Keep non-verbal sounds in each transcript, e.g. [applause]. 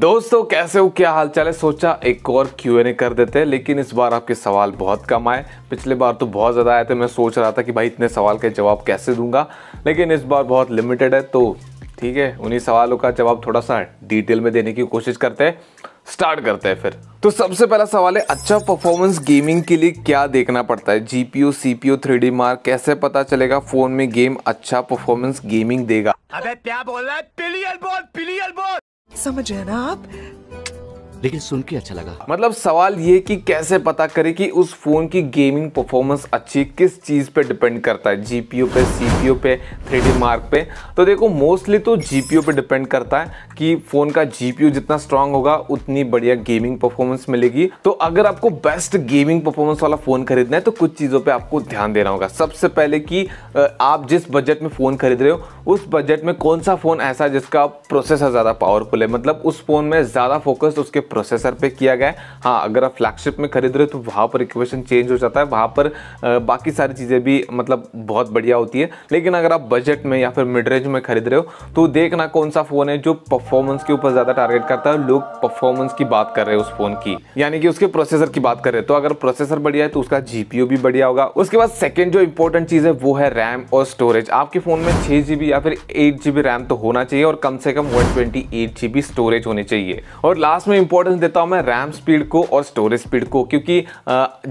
दोस्तों कैसे हो क्या हाल चाल है सोचा एक और क्यू एन ए कर देते हैं लेकिन इस बार आपके सवाल बहुत कम आए पिछले बार तो बहुत ज़्यादा आए थे मैं सोच रहा था कि भाई इतने सवाल के जवाब कैसे दूंगा लेकिन इस बार बहुत लिमिटेड है तो ठीक है उन्हीं सवालों का जवाब थोड़ा सा डिटेल में देने की कोशिश करते हैं स्टार्ट करते हैं फिर तो सबसे पहला सवाल है अच्छा परफॉर्मेंस गेमिंग के लिए क्या देखना पड़ता है G P O C P O three D mark कैसे पता चलेगा फोन में गेम अच्छा परफॉर्मेंस गेमिंग देगा अबे क्या बोल रहा है पिलियल बोल पिलियल बोल समझ है ना आप लेकिन सुन के अच्छा लगा मतलब सवाल ये कि कैसे पता करें कि उस फोन की गेमिंग परफॉर्मेंस अच्छी किस चीज पे डिपेंड करता है जीपीयू पे सीपीयू पे थ्री मार्क पे तो देखो मोस्टली तो जीपीयू पे डिपेंड करता है कि फोन का जीपीयू जितना स्ट्रांग होगा उतनी बढ़िया गेमिंग परफॉर्मेंस मिलेगी तो अगर आपको बेस्ट गेमिंग परफॉर्मेंस वाला फोन खरीदना है तो कुछ चीजों पर आपको ध्यान देना होगा सबसे पहले कि आप जिस बजट में फोन खरीद रहे हो उस बजट में कौन सा फ़ोन ऐसा जिसका प्रोसेसर ज़्यादा पावरफुल है मतलब उस फ़ोन में ज़्यादा फोकस उसके प्रोसेसर पे किया गया है हाँ अगर आप फ्लैगशिप में खरीद रहे हो तो वहाँ पर इक्वेशन चेंज हो जाता है वहाँ पर बाकी सारी चीज़ें भी मतलब बहुत बढ़िया होती है लेकिन अगर आप बजट में या फिर मिड रेंज में खरीद रहे हो तो देखना कौन सा फ़ोन है जो परफॉर्मेंस के ऊपर ज़्यादा टारगेट करता है लोग परफॉर्मेंस की बात कर रहे हैं उस फ़ोन की यानी कि उसके प्रोसेसर की बात कर रहे हैं तो अगर प्रोसेसर बढ़िया है तो उसका जी भी बढ़िया होगा उसके बाद सेकेंड जो इंपॉर्टेंट चीज़ है वो है रैम और स्टोरेज आपके फ़ोन में छः जी या फिर एट जी रैम तो होना चाहिए और कम से कम वन ट्वेंटी एट स्टोरेज होनी चाहिए और लास्ट में इंपॉर्टेंस देता हूँ मैं रैम स्पीड को और स्टोरेज स्पीड को क्योंकि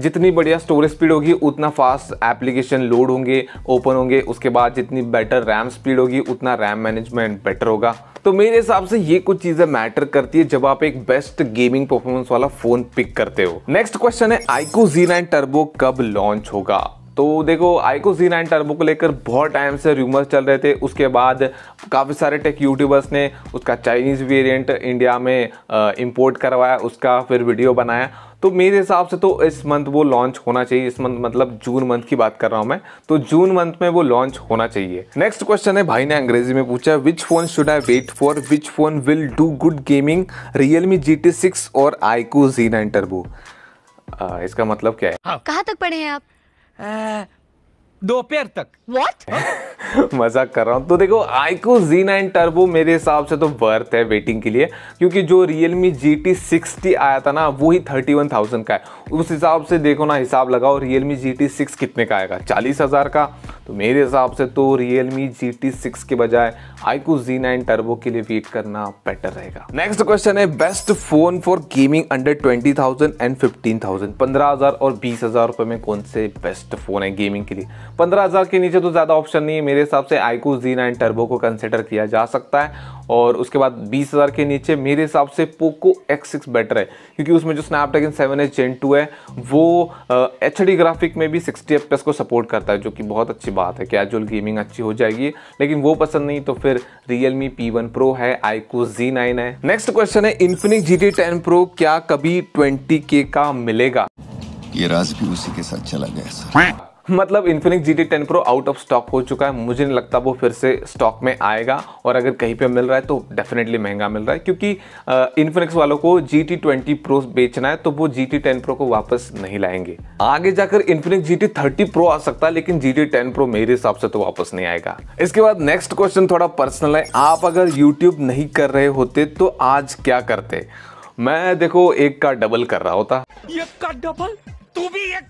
जितनी बढ़िया स्टोरेज स्पीड होगी उतना फास्ट एप्लीकेशन लोड होंगे ओपन होंगे उसके बाद जितनी बेटर रैम स्पीड होगी उतना रैम मैनेजमेंट बेटर होगा तो मेरे हिसाब से ये कुछ चीजें मैटर करती है जब आप एक बेस्ट गेमिंग परफॉर्मेंस वाला फोन पिक करते हो नेक्स्ट क्वेश्चन है आईको जी नाइन टर्बो कब लॉन्च होगा तो देखो आईको जी नाइन टर्बो को लेकर बहुत टाइम से र्यूमर्स चल रहे थे उसके बाद काफ़ी सारे टेक यूट्यूबर्स ने उसका चाइनीज़ वेरिएंट इंडिया में इंपोर्ट करवाया उसका फिर वीडियो बनाया तो मेरे हिसाब से तो इस मंथ वो लॉन्च होना चाहिए इस मंथ मतलब जून मंथ की बात कर रहा हूँ मैं तो जून मंथ में वो लॉन्च होना चाहिए नेक्स्ट क्वेश्चन है भाई ने अंग्रेजी में पूछा which phone should I wait for which phone will do good gaming realme G T six और आईको जी नाइन टर्बो इसका मतलब क्या है हाँ। कहाँ तक पढ़े हैं आप दोपहर तक वॉट हाँ? [laughs] मजाक कर रहा हूँ तो देखो आईको जी नाइन मेरे हिसाब से तो वर्थ है वेटिंग के लिए क्योंकि जो Realme जी टी सिक्सटी आया था ना वो ही थर्टी वन थाउजेंड का है उस हिसाब से देखो ना हिसाब लगाओ रियलमी जी टी सिक्स कितने का आएगा चालीस हज़ार का तो मेरे हिसाब से तो realme G T six के बजाय आईकू जी नाइन टर्बो के लिए वेट करना बेटर रहेगा नेक्स्ट क्वेश्चन है best phone for gaming under twenty thousand and fifteen thousand पंद्रह हजार और बीस हजार रुपए में कौन से बेस्ट फोन है गेमिंग के लिए पंद्रह हजार के नीचे तो ज़्यादा ऑप्शन नहीं है मेरे हिसाब से आईकू जी नाइन टर्बो को कंसिडर किया जा सकता है और उसके बाद बीस हज़ार के नीचे मेरे हिसाब से पोको X6 सिक्स बेटर है क्योंकि उसमें जो Snapdragon seven H gen two है वो एच डी ग्राफिक में भी सिक्सटी एफ को सपोर्ट करता है जो कि बहुत अच्छी बात है कैजुअल गेमिंग अच्छी हो जाएगी लेकिन वो पसंद नहीं तो फिर realme P one pro है आईको जी नाइन है नेक्स्ट क्वेश्चन है Infinix G T ten pro क्या कभी ट्वेंटी के का मिलेगा ये राज भी उसी के साथ चला गया सर मतलब Infinix G T ten pro out of stock हो चुका है मुझे नहीं लगता वो फिर से स्टॉक में आएगा और अगर कहीं पे मिल रहा है तो डेफिनेटली महंगा मिल रहा है क्योंकि इन्फिनिक्स वालों को जी टी ट्वेंटी प्रो बेचना है तो वो जी टी टेन प्रो को वापस नहीं लाएंगे आगे जाकर Infinix G T thirty pro आ सकता है लेकिन जी टी टेन प्रो मेरे हिसाब से तो वापस नहीं आएगा इसके बाद नेक्स्ट क्वेश्चन थोड़ा पर्सनल है आप अगर यूट्यूब नहीं कर रहे होते तो आज क्या करते मैं देखो एक का डबल कर रहा होता एक का डबल तू भी एक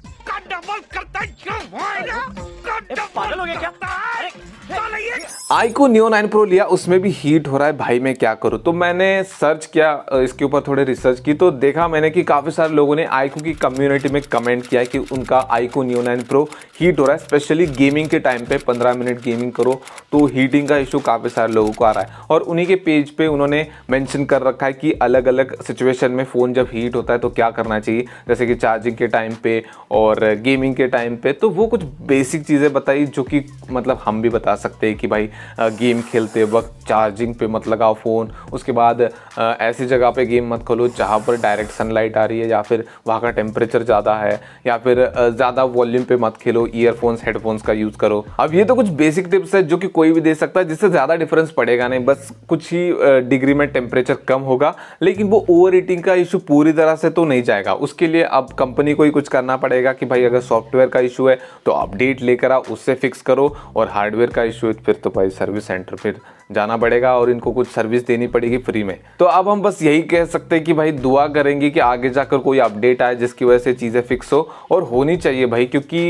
डबल करता पागल हो गया क्या नियो प्रो लिया उसमें भी हीट हो रहा है भाई मैं क्या करूं तो मैंने सर्च किया इसके ऊपर थोड़े रिसर्च की तो देखा मैंने कि काफ़ी सारे लोगों ने आईको की कम्युनिटी में कमेंट किया कि उनका iQOO Neo nine pro heat हो रहा है स्पेशली गेमिंग के टाइम पे 15 मिनट गेमिंग करो तो हीटिंग का इशू काफ़ी सारे लोगों को आ रहा है और उन्हीं के पेज पे उन्होंने मैंशन कर रखा है कि अलग अलग सिचुएशन में फ़ोन जब हीट होता है तो क्या करना चाहिए जैसे कि चार्जिंग के टाइम पे और गेमिंग के टाइम पे तो वो कुछ बेसिक चीज़ें बताई जो कि मतलब हम भी बता सकते हैं कि भाई गेम खेलते वक्त चार्जिंग पे मत लगाओ फ़ोन उसके बाद ऐसी जगह पे गेम मत खोलो जहाँ पर डायरेक्ट सनलाइट आ रही है या फिर वहाँ का टेम्परेचर ज़्यादा है या फिर ज़्यादा वॉल्यूम पे मत खेलो ईयरफोन्स हेडफोन्स का यूज़ करो अब ये तो कुछ बेसिक टिप्स है जो कि कोई भी दे सकता है जिससे ज़्यादा डिफरेंस पड़ेगा नहीं बस कुछ ही डिग्री में टेम्परेचर कम होगा लेकिन वो ओवर ईटिंग का इशू पूरी तरह से तो नहीं जाएगा उसके लिए अब कंपनी को ही कुछ करना पड़ेगा कि भाई भाई अगर सॉफ्टवेयर का इशू है तो अपडेट लेकर आओ उससे फिक्स करो और हार्डवेयर का इशू है तो फिर तो भाई सर्विस सेंटर फिर जाना पड़ेगा और इनको कुछ सर्विस देनी पड़ेगी फ्री में तो अब हम बस यही कह सकते हैं कि भाई दुआ करेंगे कि आगे जाकर कोई अपडेट आए जिसकी वजह से चीज़ें फिक्स हो और होनी चाहिए भाई क्योंकि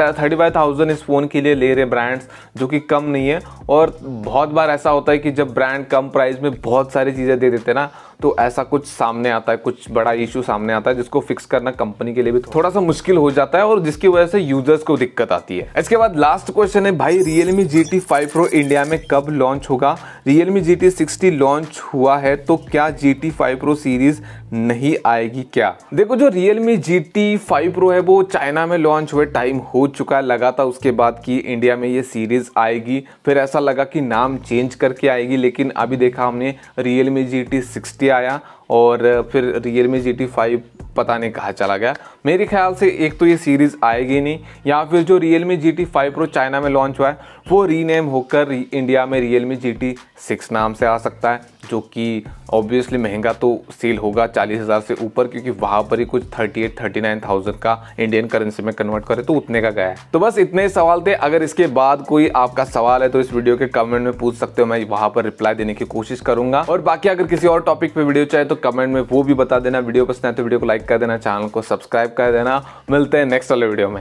थर्टी फाइव थाउजेंड इस फ़ोन के लिए ले रहे ब्रांड्स जो कि कम नहीं है और बहुत बार ऐसा होता है कि जब ब्रांड कम प्राइस में बहुत सारी चीज़ें दे देते ना तो ऐसा कुछ सामने आता है कुछ बड़ा इशू सामने आता है जिसको फिक्स करना कंपनी के लिए भी थोड़ा सा मुश्किल हो जाता है और जिसकी वजह से यूजर्स को दिक्कत आती है इसके बाद लास्ट क्वेश्चन है भाई realme G T five pro India में कब लॉन्च होगा realme G T sixty launch हुआ है तो क्या G T five pro series नहीं आएगी क्या देखो जो realme G T five pro है वो चाइना में लॉन्च हुए टाइम हो चुका है लगा था उसके बाद कि इंडिया में ये सीरीज आएगी फिर ऐसा लगा कि नाम चेंज करके आएगी लेकिन अभी देखा हमने रियलमी जी टी सिक्सटी आया और फिर realme G T five पता नहीं कहाँ चला गया मेरे ख्याल से एक तो ये सीरीज़ आएगी नहीं या फिर जो realme G T five pro China में लॉन्च हुआ है वो रीनेम होकर इंडिया में realme G T six नाम से आ सकता है जो कि ऑब्वियसली महंगा तो सेल होगा चालीस हज़ार से ऊपर क्योंकि वहाँ पर ही कुछ thirty eight thirty nine thousand का इंडियन करेंसी में कन्वर्ट करें तो उतने का गया है तो बस इतने ही सवाल थे अगर इसके बाद कोई आपका सवाल है तो इस वीडियो के कमेंट में पूछ सकते हो मैं वहाँ पर रिप्लाई देने की कोशिश करूंगा और बाकी अगर किसी और टॉपिक पर वीडियो चाहे तो कमेंट में वो भी बता देना वीडियो पसंद है तो वीडियो को लाइक कर देना चैनल को सब्सक्राइब कर देना मिलते हैं नेक्स्ट वाले वीडियो में